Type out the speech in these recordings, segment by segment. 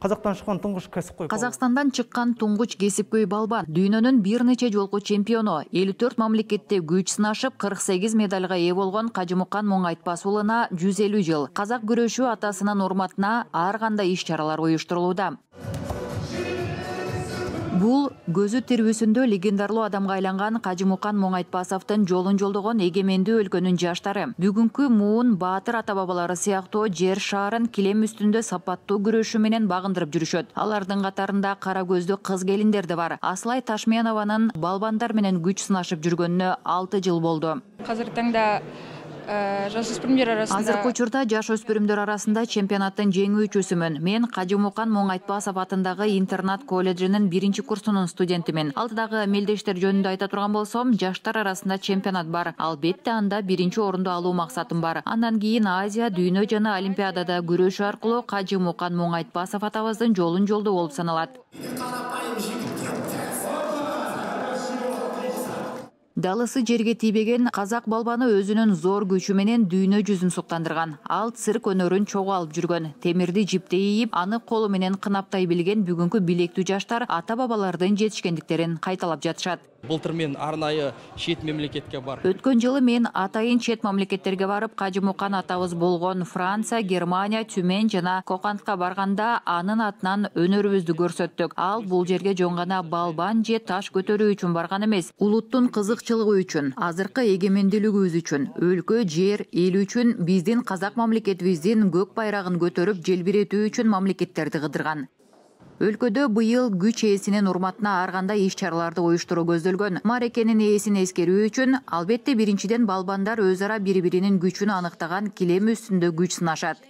Қазақстандан шыққан тұңғыш кәсіпқой казакстандан чыккан туңгуч кесипкөй балбан дүйнөнүн бир нече жолку чемпиону элүү төрт мамлекетте күч сынашып кырк сегиз медальга ээ болгон кажымукан моңайтпас уулуна жыл Қазақ күрөшү атасынын урматына ар кандай иш чаралар уюштурулууда бул көзү тирүүсүндө легендарлуу адамга айланган кажымукан моңайтпасовдун жолун жолдогон эгемендүү өлкөнүн жаштары бүгүнкү муун баатыр ата бабалары сыяктуу жер шаарын килем үстүндө сапаттуу күрөшү менен багындырып жүрүшөт алардын катарында кара көздү кыз келиндер да бар асылай ташменованын балбандар менен күч сынашып жүргөнүнө алты жыл болду азыры таңда Э, жасөспүрүмдөр арасында азыркы учурда жаш өспүрүмдөр арасында чемпионаттын жеңүүчүсүмүн мен кажымукан моңайтпасов атындагы интернат колледжинин биринчи курсунун студентимин алдыдагы мелдештер жөнүндө айта турган болсом жаштар арасында чемпионат бар албетте анда биринчи орунду алуу максатым бар андан кийин азия дүйнө жана олимпиадада күрөшүү аркылуу кажымукан моңайтпасов атабыздын жолун жолдоо болуп саналат далысы жерге тибеген Қазақ балбаны өзүнүн зор күчү менен дүйнө жүзүн суктандырган ал цирк өнөрүн чоға алып жүрген. Темірді жиптей ийип аны колу менен білген бүгінгі бүгүнкү жаштар ата бабалардын жетишкендиктерин қайталап жатышат былтыр арнайы шет мемлекетке бар Өткен жылы мен атайын шет мамлекеттерге барып қажы мұқан атабыз болған франция германия тюмен жана кокандка барғанда анын атынан өнөрүбүздү көрсеттік. ал бұл жерге жоңғана балбан же таш көтөрүү үчүн барган эмес улуттун кызыкчылыгы үчүн азыркы эгемендүүлүгүбүз үчүн өлкө жер эл үчүн биздин қазақ мамлекетибиздин көк байрагын көтөрүп желбірету үчүн мамлекеттерди өлкөдө быйыл күч ээсинин урматына ар кандай иш чараларды уюштуруу көздөлгөн марекенин ээсин эскерүү үчүн албетте биринчиден балбандар өз ара бири биринин күчүн аныктаган килем үстүндө күч сынашат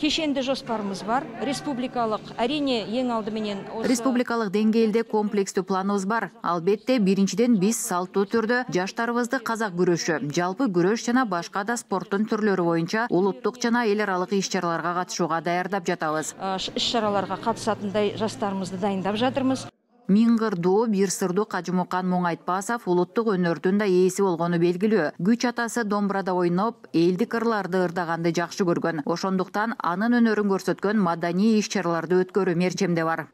кешенді жоспарымыз бар республикалық әрине ең алдыменен республикалық деңгээлде комплексті планыбыз бар албетте біріншіден біз салттуу түрдө жаштарымызды қазақ күреші. жалпы күрөш жана башка да спорттун түрлөрү боюнча улуттук жана эл аралык иш чараларга катышууга даярдап жатабыз иш ә, чараларга катышатындай жастарымызды дайындап жатырмыз миң кырдуу бир сырдуу кажымукан муңайтпасов улуттук өнөрдүн да ээси болгону белгилүү күч атасы домбрада ойноп элдик ырларды ырдаганды жакшы көргөн ошондуктан анын өнөрүн көрсөткөн маданий иш чараларды өткөрүү мерчемде бар